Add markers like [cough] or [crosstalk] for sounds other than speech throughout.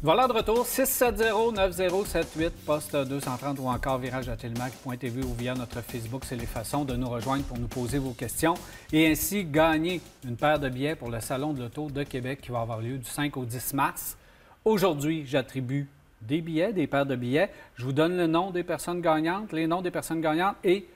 Voilà de retour, 670-9078, poste 230 ou encore virage à ou via notre Facebook. C'est les façons de nous rejoindre pour nous poser vos questions et ainsi gagner une paire de billets pour le Salon de l'Auto de Québec qui va avoir lieu du 5 au 10 mars. Aujourd'hui, j'attribue des billets, des paires de billets. Je vous donne le nom des personnes gagnantes, les noms des personnes gagnantes et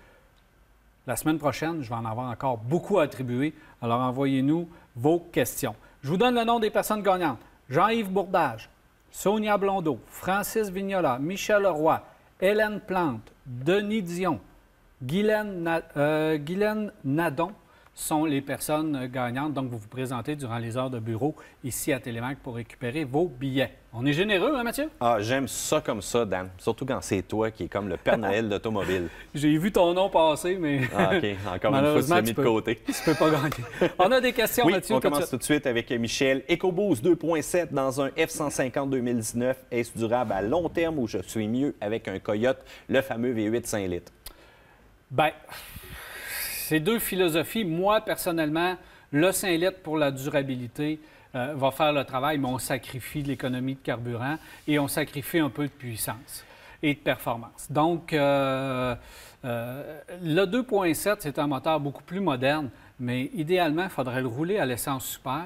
la semaine prochaine, je vais en avoir encore beaucoup à attribuer. Alors envoyez-nous vos questions. Je vous donne le nom des personnes gagnantes. Jean-Yves Bourdage, Sonia Blondeau, Francis Vignola, Michel Leroy, Hélène Plante, Denis Dion, Guylaine, euh, Nadon, sont les personnes gagnantes. Donc, vous vous présentez durant les heures de bureau ici à Télémac pour récupérer vos billets. On est généreux, hein, Mathieu? Ah, j'aime ça comme ça, Dan. Surtout quand c'est toi qui es comme le Père Noël d'automobile. [laughs] J'ai vu ton nom passer, mais. Ah, OK. Encore une fois, tu l'as mis de côté. [laughs] Tu peux pas gagner. On a des questions, Mathieu. On commence tout de suite avec Michel. EcoBoost 2.7 dans un F-150 2019. Est-ce durable à long terme ou je suis mieux avec un Coyote, le fameux V8 5 litres? Bien ces deux philosophies, moi, personnellement, le Saint-Lettre pour la durabilité euh, va faire le travail, mais on sacrifie l'économie de carburant et on sacrifie un peu de puissance et de performance. Donc, euh, euh, le 2.7, c'est un moteur beaucoup plus moderne, mais idéalement, il faudrait le rouler à l'essence super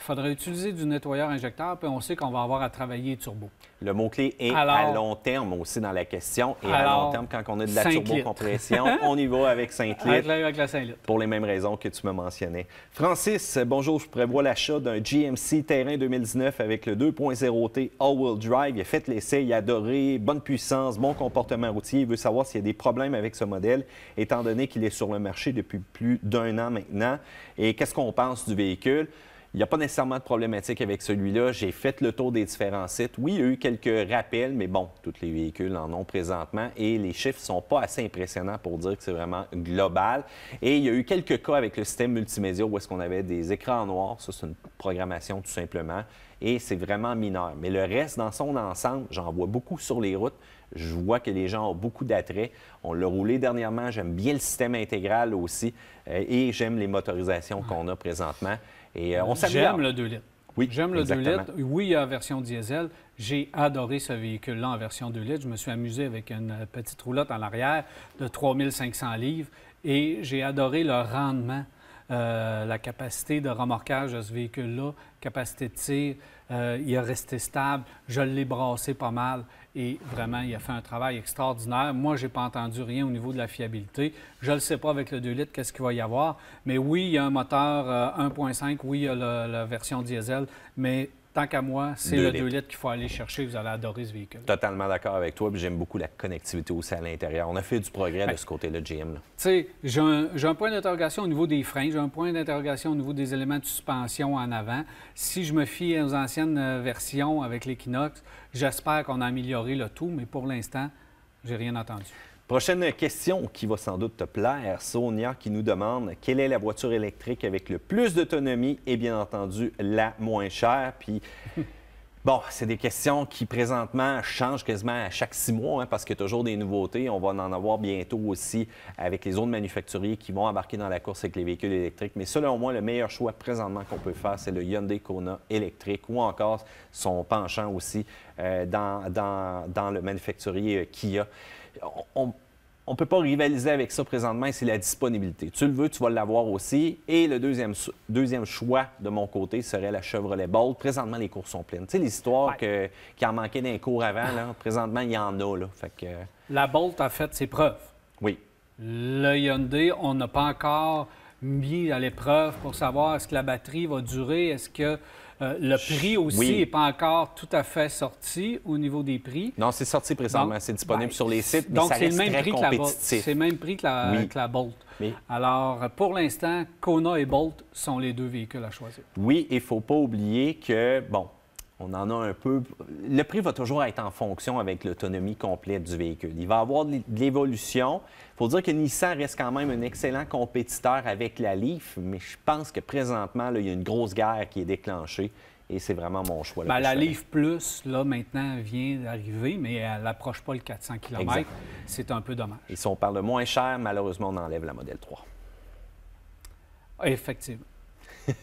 il faudrait utiliser du nettoyeur injecteur, puis on sait qu'on va avoir à travailler turbo. Le mot-clé est à long terme aussi dans la question. Et à long terme, quand on a de la turbo-compression, [laughs] on y va avec saint litres. avec la Pour les mêmes raisons que tu me mentionnais. Francis, bonjour. Je prévois l'achat d'un GMC Terrain 2019 avec le 2.0T All-Wheel Drive. Il a fait l'essai, il a adoré. Bonne puissance, bon comportement routier. Il veut savoir s'il y a des problèmes avec ce modèle, étant donné qu'il est sur le marché depuis plus d'un an maintenant. Et qu'est-ce qu'on pense du véhicule? Il n'y a pas nécessairement de problématique avec celui-là. J'ai fait le tour des différents sites. Oui, il y a eu quelques rappels, mais bon, tous les véhicules en ont présentement et les chiffres sont pas assez impressionnants pour dire que c'est vraiment global. Et il y a eu quelques cas avec le système multimédia où est-ce qu'on avait des écrans noirs. Ça, c'est une programmation tout simplement. Et c'est vraiment mineur. Mais le reste, dans son ensemble, j'en vois beaucoup sur les routes. Je vois que les gens ont beaucoup d'attrait. On l'a roulé dernièrement. J'aime bien le système intégral aussi. Euh, et j'aime les motorisations qu'on a présentement. Euh, J'aime le 2 litres. Oui, J'aime Oui, il y a version diesel. J'ai adoré ce véhicule-là en version 2 litres. Je me suis amusé avec une petite roulotte en arrière de 3500 livres et j'ai adoré le rendement euh, la capacité de remorquage de ce véhicule-là, capacité de tir, euh, il est resté stable. Je l'ai brassé pas mal et vraiment, il a fait un travail extraordinaire. Moi, je n'ai pas entendu rien au niveau de la fiabilité. Je ne sais pas avec le 2 litres qu'est-ce qu'il va y avoir. Mais oui, il y a un moteur 1.5, euh, oui, il y a la, la version diesel, mais tant qu'à moi, c'est le 2 litres qu'il faut aller chercher. Vous allez adorer ce véhicule. Totalement d'accord avec toi. j'aime beaucoup la connectivité aussi à l'intérieur. On a fait du progrès de ben, ce côté-là, GM. Tu j'ai un, point d'interrogation au niveau des freins. J'ai un point d'interrogation au niveau des éléments de suspension en avant. Si je me fie aux anciennes euh, versions avec l'Equinox, j'espère qu'on a amélioré le tout, mais pour l'instant, j'ai rien entendu. Prochaine question qui va sans doute te plaire, Sonia, qui nous demande quelle est la voiture électrique avec le plus d'autonomie et bien entendu la moins chère. Puis [laughs] Bon, c'est des questions qui présentement changent quasiment à chaque six mois hein, parce qu'il y a toujours des nouveautés. On va en avoir bientôt aussi avec les autres manufacturiers qui vont embarquer dans la course avec les véhicules électriques. Mais selon moi, le meilleur choix présentement qu'on peut faire, c'est le Hyundai Kona électrique ou encore son penchant aussi euh, dans, dans, le manufacturier euh, Kia on ne peut pas rivaliser avec ça présentement, c'est la disponibilité. Tu le veux, tu vas l'avoir aussi. Et le deuxième, deuxième choix de mon côté serait la Chevrolet Bolt. Présentement, les cours sont pleines. Tu sais, l'histoire que qui en manquait d'un cours avant, présentement, il y en a. Là. Euh, la Bolt a fait ses preuves. Oui. Le Hyundai, on n'a pas encore mis à l'épreuve pour savoir est-ce que la batterie va durer, est-ce que euh, le prix aussi n'est pas encore tout à fait sorti au niveau des prix. Non, c'est sorti présentement, c'est disponible ben, sur les sites, mais donc c'est le même très compétitif. C'est le même prix que la, Bolt. Alors, pour l'instant, Kona et Bolt sont les deux véhicules à choisir. Oui, il ne faut pas oublier que, bon, on en a un peu. Le prix va toujours être en fonction avec l'autonomie complète du véhicule. Il va y avoir de l'évolution. Il faut dire que Nissan reste quand même un excellent compétiteur avec la Leaf, mais je pense que présentement, là, il y a une grosse guerre qui est déclenchée et c'est vraiment mon choix. Ben, la Leaf Plus, là, maintenant, vient d'arriver, mais elle n'approche pas le 400 km. C'est un peu dommage. Et si on parle de moins cher, malheureusement, on enlève la Model 3. Effectivement. [laughs]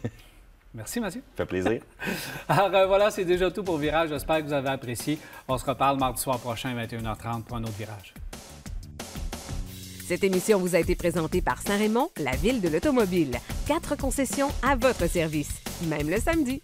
Merci, Mathieu. fait plaisir. [laughs] Alors euh, voilà, c'est déjà tout pour Virage. J'espère que vous avez apprécié. On se reparle mardi soir prochain, 21h30, pour un autre Virage. Cette émission vous a été présentée par Saint-Raymond, la ville de l'automobile. Quatre concessions à votre service, même le samedi.